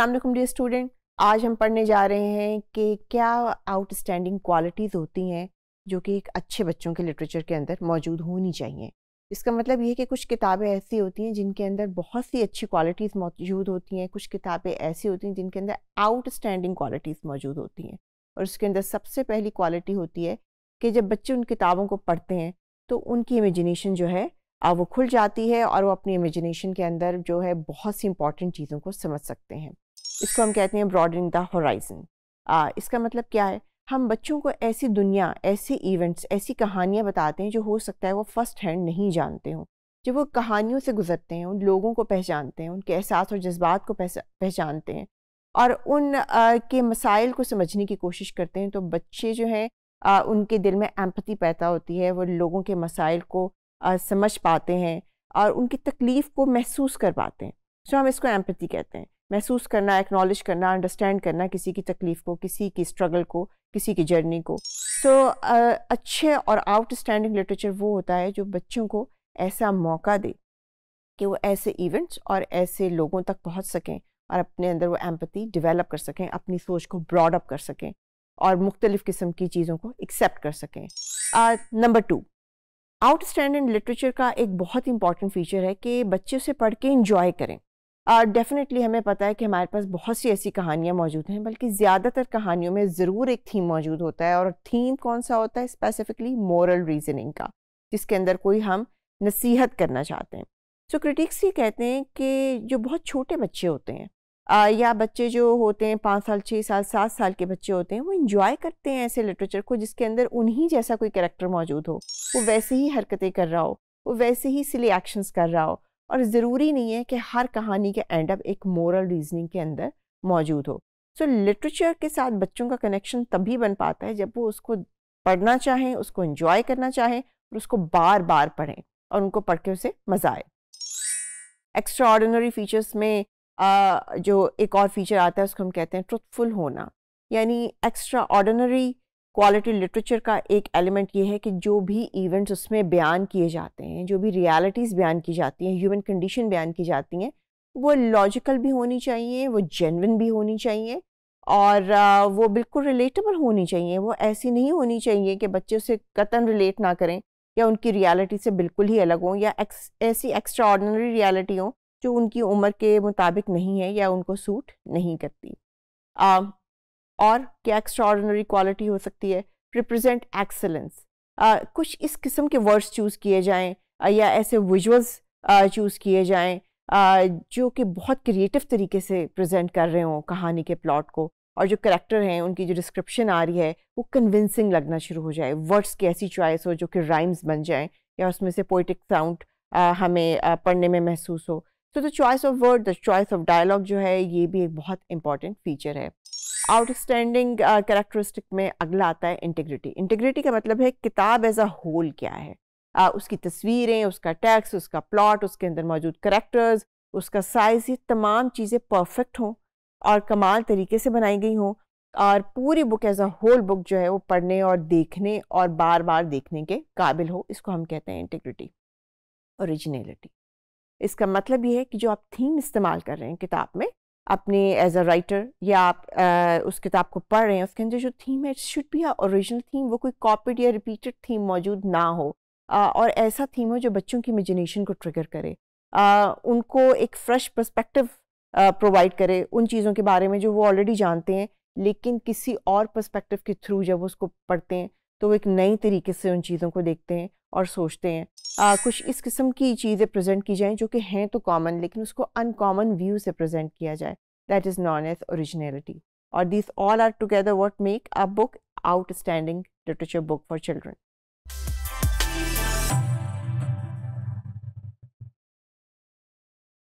Aslam day dear student आज हम पढ़ने जा रहे हैं कि क्या आउटस्टैंडिंग क्वालिटीज़ होती हैं जो कि एक अच्छे बच्चों के लिटरेचर के अंदर मौजूद होनी चाहिए इसका मतलब ये है कि कुछ किताबें ऐसी होती हैं जिनके अंदर बहुत सी अच्छी क्वालिटीज़ मौजूद होती हैं कुछ किताबें ऐसी होती हैं जिनके अंदर आउटस्टैंडिंग क्वालिटीज़ मौजूद होती हैं और उसके अंदर सबसे पहली क्वालिटी होती है कि जब बच्चे उन किताबों को पढ़ते हैं तो उनकी इमेजिनेशन जो है वो खुल जाती है और वो अपनी इमेजिनेशन के अंदर जो है बहुत सी इंपॉर्टेंट चीज़ों को समझ सकते हैं इसको हम कहते हैं ब्रॉडनिंग द होराइजन इसका मतलब क्या है हम बच्चों को ऐसी दुनिया ऐसे इवेंट्स ऐसी कहानियाँ बताते हैं जो हो सकता है वो फर्स्ट हैंड नहीं जानते हों जब वो कहानियों से गुजरते हैं उन लोगों को पहचानते हैं उनके एहसास और जज्बात को पहचानते हैं और उन आ, के मसाइल को समझने की कोशिश करते हैं तो बच्चे जो हैं उनके दिल में एम्पति पैदा होती है वो लोगों के मसाइल को आ, समझ पाते हैं और उनकी तकलीफ़ को महसूस कर पाते हैं सो हम इसको एम्पति कहते हैं महसूस करना एक्नॉलेज करना अंडरस्टैंड करना किसी की तकलीफ़ को किसी की स्ट्रगल को किसी की जर्नी को सो so, uh, अच्छे और आउटस्टैंडिंग लिटरेचर वो होता है जो बच्चों को ऐसा मौका दे कि वो ऐसे इवेंट्स और ऐसे लोगों तक पहुंच सकें और अपने अंदर वो एम्पति डेवलप कर सकें अपनी सोच को ब्रॉडअप कर सकें और मुख्तलिफ़ किस्म की चीज़ों को एक्सेप्ट कर सकें नंबर टू आउटस्टैंडिंग लिटरेचर का एक बहुत इंपॉर्टेंट फीचर है कि बच्चे उसे पढ़ के इंजॉय करें डेफिनेटली हमें पता है कि हमारे पास बहुत सी ऐसी कहानियाँ मौजूद हैं बल्कि ज़्यादातर कहानियों में ज़रूर एक थीम मौजूद होता है और थीम कौन सा होता है स्पेसिफिकली मॉरल रीजनिंग का जिसके अंदर कोई हम नसीहत करना चाहते हैं सो so, क्रिटिक्स ये कहते हैं कि जो बहुत छोटे बच्चे होते हैं आ, या बच्चे जो होते हैं पाँच साल छः साल सात साल के बच्चे होते हैं वो इन्जॉय करते हैं ऐसे लिटरेचर को जिसके अंदर उन्हीं जैसा कोई करेक्टर मौजूद हो वो वैसे ही हरकतें कर रहा हो वो वैसे ही सिले एक्शंस कर रहा हो और ज़रूरी नहीं है कि हर कहानी के एंड अप एक मॉरल रीजनिंग के अंदर मौजूद हो सो so, लिटरेचर के साथ बच्चों का कनेक्शन तभी बन पाता है जब वो उसको पढ़ना चाहें उसको इंजॉय करना चाहें और उसको बार बार पढ़ें और उनको पढ़ के उसे मज़ा आए एक्स्ट्रा फीचर्स में आ, जो एक और फीचर आता है उसको हम कहते हैं ट्रुथफुल होना यानी एक्स्ट्रा ऑर्डनरी क्वालिटी लिटरेचर का एक एलिमेंट ये है कि जो भी इवेंट्स उसमें बयान किए जाते हैं जो भी रियलिटीज़ बयान की जाती हैं ह्यूमन कंडीशन बयान की जाती हैं वो लॉजिकल भी होनी चाहिए वो जेनविन भी होनी चाहिए और वो बिल्कुल रिलेटेबल होनी चाहिए वो ऐसी नहीं होनी चाहिए कि बच्चे उसे कतन रिलेट ना करें या उनकी रियलिटी से बिल्कुल ही अलग हों या एक्स, ऐसी एक्स्ट्रा ऑर्डनरी रियलिटी हों जो उनकी उम्र के मुताबिक नहीं है या उनको सूट नहीं करती और क्या एक्स्ट्रॉर्डनरी क्वालिटी हो सकती है रिप्रेजेंट एक्सेलेंस कुछ इस किस्म के वर्ड्स चूज़ किए जाएँ या ऐसे विजुअल्स चूज़ किए जाएँ जो कि बहुत क्रिएटिव तरीके से प्रेजेंट कर रहे हों कहानी के प्लॉट को और जो करेक्टर हैं उनकी जो डिस्क्रिप्शन आ रही है वो कन्विंसिंग लगना शुरू हो जाए वर्ड्स की ऐसी चॉइस हो जो कि राइम्स बन जाएँ या उसमें से पोइटिक साउंड हमें आ, पढ़ने में महसूस हो तो the choice of word the choice of dialogue जो है ये भी एक बहुत इंपॉर्टेंट फीचर है आउटस्टैंडिंग करेक्टरिस्टिक में अगला आता है इंटीग्रिटी इंटीग्रिटी का मतलब है किताब एज अ होल क्या है uh, उसकी तस्वीरें उसका टैक्स उसका प्लॉट उसके अंदर मौजूद करेक्टर्स उसका साइज ये तमाम चीज़ें परफेक्ट हों और कमाल तरीके से बनाई गई हों और पूरी book as a whole book जो है वो पढ़ने और देखने और बार बार देखने के काबिल हो इसको हम कहते हैं इंटीग्रिटी औरिजनेलिटी इसका मतलब ये है कि जो आप थीम इस्तेमाल कर रहे हैं किताब में अपने एज अ राइटर या आप आ, उस किताब को पढ़ रहे हैं उसके अंदर जो थीम है it's should be original theme वो कोई कॉपीड या रिपीटेड थीम मौजूद ना हो आ, और ऐसा थीम हो जो बच्चों की इमेजिनेशन को ट्रिगर करे आ, उनको एक फ्रेश परस्पेक्टिव प्रोवाइड करे उन चीज़ों के बारे में जो वो ऑलरेडी जानते हैं लेकिन किसी और परस्पेक्टिव के थ्रू जब उसको पढ़ते हैं तो वो एक नए तरीके से उन चीज़ों को देखते हैं और सोचते हैं आ, कुछ इस किस्म की चीज़ें प्रेजेंट की जाएं जो कि हैं तो कॉमन लेकिन उसको अनकॉमन व्यू से प्रेजेंट किया जाए that is known as originality और this all are together what make a book outstanding literature book for children